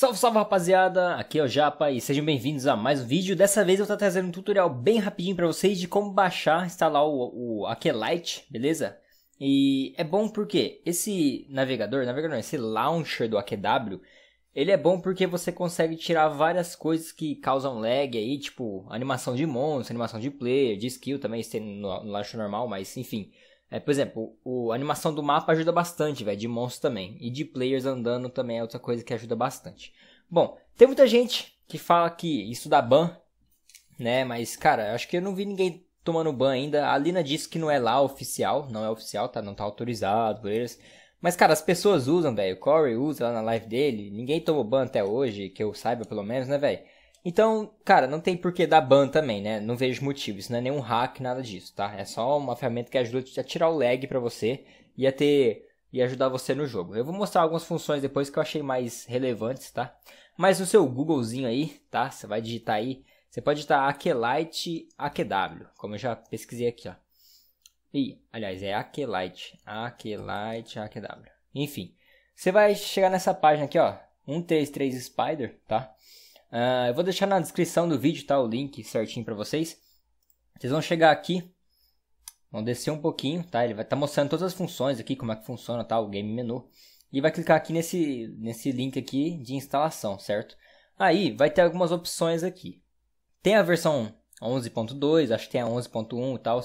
Salve, salve rapaziada, aqui é o Japa e sejam bem-vindos a mais um vídeo. Dessa vez eu estou trazendo um tutorial bem rapidinho para vocês de como baixar, instalar o, o Aquelite, beleza? E é bom porque esse navegador, navegador não, esse launcher do AQW, ele é bom porque você consegue tirar várias coisas que causam lag aí, tipo animação de monstro, animação de player, de skill também, se tem no, no launcher normal, mas enfim... É, por exemplo, o, a animação do mapa ajuda bastante, velho, de monstros também. E de players andando também é outra coisa que ajuda bastante. Bom, tem muita gente que fala que isso dá ban, né? Mas, cara, acho que eu não vi ninguém tomando ban ainda. A Lina disse que não é lá oficial, não é oficial, tá? Não tá autorizado por eles. Mas, cara, as pessoas usam, velho. O Corey usa lá na live dele. Ninguém tomou ban até hoje, que eu saiba pelo menos, né, velho? Então, cara, não tem por que dar ban também, né? Não vejo motivo, isso não é nenhum hack, nada disso, tá? É só uma ferramenta que ajuda a tirar o lag para você e a ter e ajudar você no jogo. Eu vou mostrar algumas funções depois que eu achei mais relevantes, tá? Mas no seu Googlezinho aí, tá? Você vai digitar aí, você pode digitar Akelite AQW, como eu já pesquisei aqui, ó. E, aliás, é Akelite, Akelite AQW. Enfim, você vai chegar nessa página aqui, ó, 133 Spider, tá? Uh, eu vou deixar na descrição do vídeo tá, o link certinho para vocês. Vocês vão chegar aqui, vão descer um pouquinho, tá? Ele vai estar tá mostrando todas as funções aqui, como é que funciona tá, o game menu. E vai clicar aqui nesse, nesse link aqui de instalação, certo? Aí vai ter algumas opções aqui. Tem a versão 11.2, acho que tem a 11.1 e tal.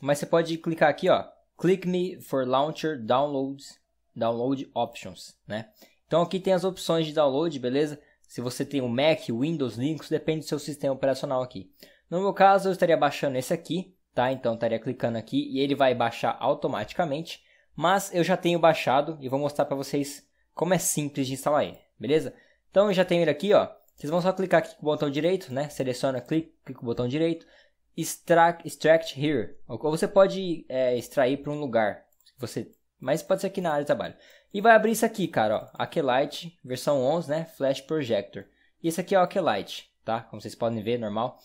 Mas você pode clicar aqui, ó. Click me for launcher downloads, download options, né? Então aqui tem as opções de download, beleza? Se você tem o um Mac, Windows, Linux, depende do seu sistema operacional aqui. No meu caso, eu estaria baixando esse aqui, tá? Então eu estaria clicando aqui e ele vai baixar automaticamente, mas eu já tenho baixado e vou mostrar para vocês como é simples de instalar ele, beleza? Então eu já tenho ele aqui, ó. Vocês vão só clicar aqui com o botão direito, né? Seleciona, clica, clica com o botão direito, extract, extract here. Ou você pode é, extrair para um lugar, você, mas pode ser aqui na área de trabalho. E vai abrir isso aqui, cara, ó, Aquelite versão 11, né, Flash Projector. E esse aqui é o Aquelite, tá? Como vocês podem ver, normal.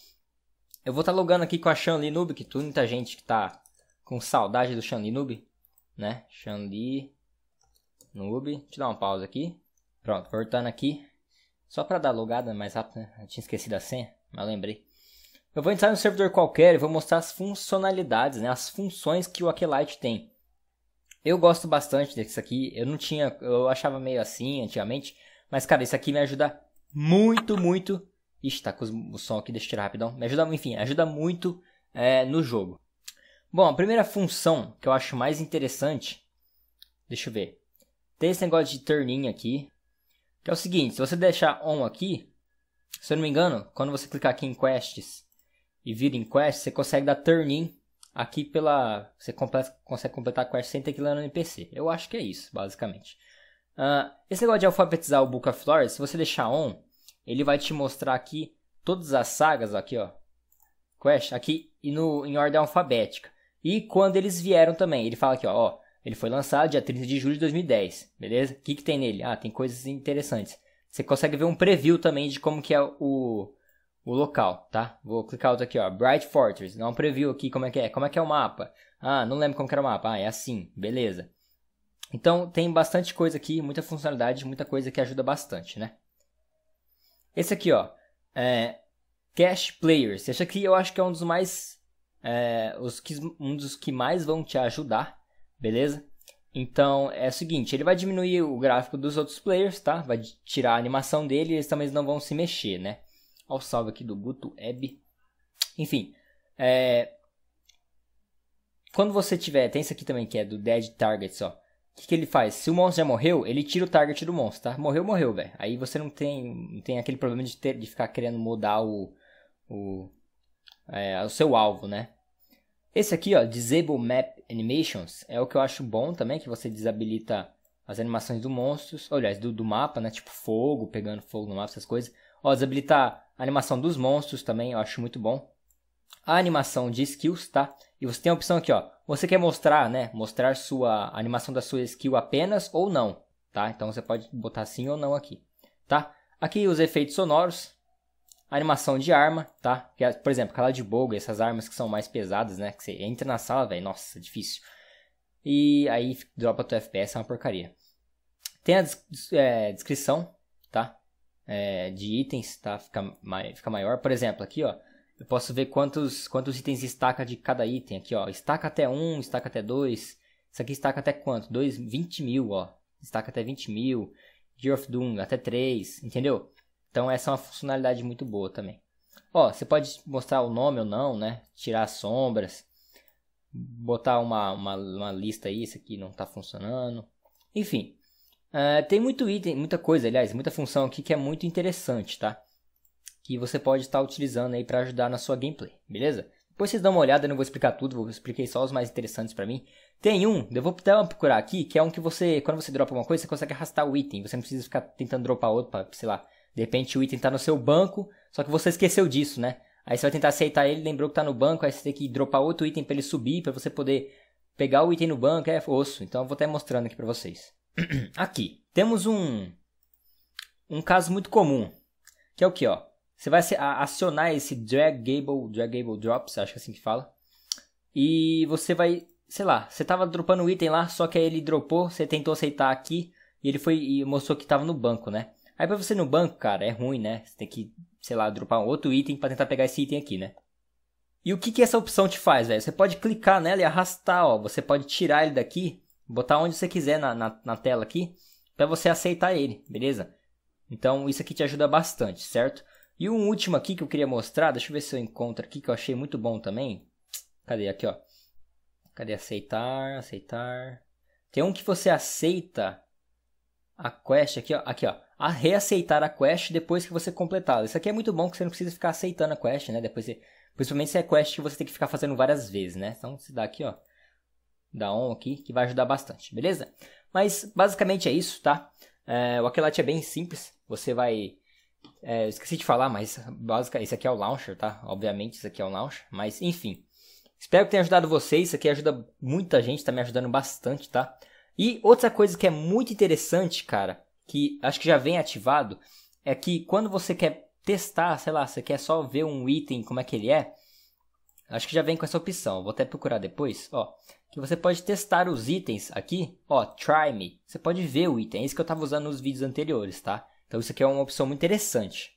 Eu vou estar tá logando aqui com a Shanli Noob, que tem muita gente que tá com saudade do Shanli Noob, né? Shanli Noob. Deixa eu dar uma pausa aqui. Pronto, cortando aqui. Só para dar logada mais rápido, né? Eu tinha esquecido a senha, mas lembrei. Eu vou entrar no servidor qualquer e vou mostrar as funcionalidades, né? As funções que o Aquelite tem. Eu gosto bastante disso aqui. Eu não tinha, eu achava meio assim antigamente, mas cara, isso aqui me ajuda muito, muito. Ixi, tá com o som aqui, deixa eu tirar rapidão. Me ajuda, enfim, ajuda muito é, no jogo. Bom, a primeira função que eu acho mais interessante, deixa eu ver. Tem esse negócio de turn aqui, que é o seguinte, se você deixar on aqui, se eu não me engano, quando você clicar aqui em quests e vir em quests, você consegue dar turn Aqui pela. Você completa, consegue completar a quest sem ter que no NPC. Eu acho que é isso, basicamente. Uh, esse negócio de alfabetizar o Book of Flores, se você deixar on, ele vai te mostrar aqui todas as sagas, aqui ó. Quest, aqui e no, em ordem alfabética. E quando eles vieram também, ele fala aqui ó, ó ele foi lançado dia 30 de julho de 2010, beleza? O que, que tem nele? Ah, tem coisas interessantes. Você consegue ver um preview também de como que é o, o local, tá? Vou clicar outro aqui, ó, Bright Fortress, dá um preview aqui como é que é, como é que é o mapa. Ah, não lembro como era o mapa, ah, é assim, beleza. Então tem bastante coisa aqui, muita funcionalidade, muita coisa que ajuda bastante, né? Esse aqui, ó, é Cache Players. Esse aqui eu acho que é um dos mais, é, os que, um dos que mais vão te ajudar, beleza? Então é o seguinte, ele vai diminuir o gráfico dos outros players, tá? Vai tirar a animação dele e eles também não vão se mexer, né? Olha o salve aqui do Guto Eb. Enfim, é... quando você tiver, tem isso aqui também que é do Dead Targets, ó. O que, que ele faz? Se o monstro já morreu, ele tira o target do monstro, tá? Morreu, morreu, velho. Aí você não tem, não tem aquele problema de, ter, de ficar querendo mudar o, o, é, o seu alvo, né? Esse aqui, ó, Disable Map Animations, é o que eu acho bom também, que você desabilita as animações do monstros, ou, aliás, do, do mapa, né? Tipo fogo, pegando fogo no mapa, essas coisas. Ó, desabilitar a animação dos monstros também eu acho muito bom. A animação de skills, tá? E você tem a opção aqui, ó. Você quer mostrar, né? Mostrar sua animação da sua skill apenas ou não, tá? Então você pode botar sim ou não aqui, tá? Aqui os efeitos sonoros, a animação de arma, tá? É, por exemplo, aquela de boga, essas armas que são mais pesadas, né? Que você entra na sala, velho, nossa, é difícil. E aí dropa o FPS, é uma porcaria. Tem a des é, descrição, tá? é, de itens, tá? Fica, fica maior. Por exemplo, aqui, ó. Eu posso ver quantos, quantos itens estaca de cada item aqui, ó. Estaca até 1, um, estaca até 2. Isso aqui estaca até quanto? dois 20 mil, ó. Estaca até 20 mil. Gear of Doom, até 3, entendeu? Então essa é uma funcionalidade muito boa também. Ó, você pode mostrar o nome ou não, né? Tirar as sombras. Botar uma, uma, uma lista aí, isso aqui não tá funcionando. Enfim, ah, tem muito item, muita coisa, aliás, muita função aqui que é muito interessante, tá? Que você pode estar tá utilizando aí para ajudar na sua gameplay, beleza? Depois vocês dão uma olhada, eu não vou explicar tudo, vou expliquei só os mais interessantes para mim. Tem um, eu vou até procurar aqui, que é um que você, quando você dropa uma coisa, você consegue arrastar o item. Você não precisa ficar tentando dropar outro pra, sei lá, de repente o item tá no seu banco, só que você esqueceu disso, né? Aí você vai tentar aceitar ele, lembrou que tá no banco, aí você tem que dropar outro item para ele subir, para você poder pegar o item no banco, é osso. Então eu vou até mostrando aqui para vocês. Aqui, temos um, um caso muito comum, que é o que, ó. Você vai acionar esse drag gable, drag gable drops, acho que é assim que fala. E você vai, sei lá, você tava dropando um item lá, só que aí ele dropou, você tentou aceitar aqui e ele foi e mostrou que tava no banco, né? Aí para você no banco, cara, é ruim, né? Você tem que, sei lá, dropar um outro item para tentar pegar esse item aqui, né? E o que que essa opção te faz, velho? Você pode clicar nela e arrastar, ó. Você pode tirar ele daqui botar onde você quiser na, na, na tela aqui, para você aceitar ele, beleza? Então isso aqui te ajuda bastante, certo? E um último aqui que eu queria mostrar, deixa eu ver se eu encontro aqui, que eu achei muito bom também. Cadê? Aqui, ó. Cadê aceitar, aceitar? Tem um que você aceita a quest aqui, ó. Aqui, ó. A reaceitar a quest depois que você completá-la. Isso aqui é muito bom que você não precisa ficar aceitando a quest, né? Depois você... Principalmente se é quest que você tem que ficar fazendo várias vezes, né? Então, você dá aqui, ó da ON aqui, que vai ajudar bastante, beleza? Mas basicamente é isso, tá? É, o Aquelat é bem simples, você vai... É, esqueci de falar, mas basicamente esse aqui é o launcher, tá? Obviamente isso aqui é o launcher, mas enfim. Espero que tenha ajudado vocês, isso aqui ajuda muita gente, tá me ajudando bastante, tá? E outra coisa que é muito interessante, cara, que acho que já vem ativado, é que quando você quer testar, sei lá, você quer só ver um item, como é que ele é, Acho que já vem com essa opção. Vou até procurar depois, ó. Que você pode testar os itens aqui, ó, try me. Você pode ver o item, é isso que eu estava usando nos vídeos anteriores, tá? Então isso aqui é uma opção muito interessante.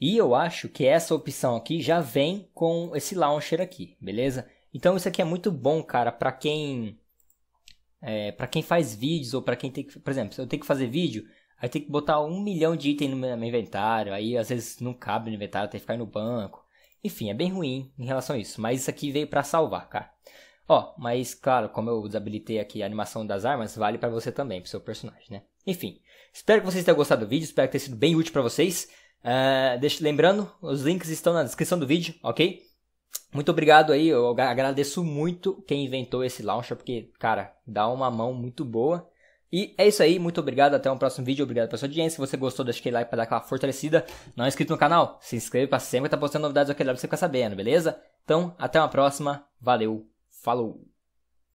E eu acho que essa opção aqui já vem com esse launcher aqui, beleza? Então isso aqui é muito bom, cara, para quem é, para quem faz vídeos ou para quem tem que, por exemplo, se eu tenho que fazer vídeo, aí tem que botar um milhão de itens no meu inventário, aí às vezes não cabe no inventário, tem que ficar no banco. Enfim, é bem ruim em relação a isso, mas isso aqui veio para salvar, cara. Ó, mas claro, como eu desabilitei aqui a animação das armas, vale para você também, pro seu personagem, né? Enfim, espero que vocês tenham gostado do vídeo, espero que tenha sido bem útil para vocês. Uh, deixa, lembrando, os links estão na descrição do vídeo, ok? Muito obrigado aí, eu agradeço muito quem inventou esse launcher, porque, cara, dá uma mão muito boa. E é isso aí, muito obrigado, até um próximo vídeo, obrigado pela sua audiência. Se você gostou, deixa aquele like para dar aquela fortalecida. Não é inscrito no canal? Se inscreva para sempre tá postando novidades aqui lá pra você ficar sabendo, beleza? Então, até uma próxima, valeu, falou!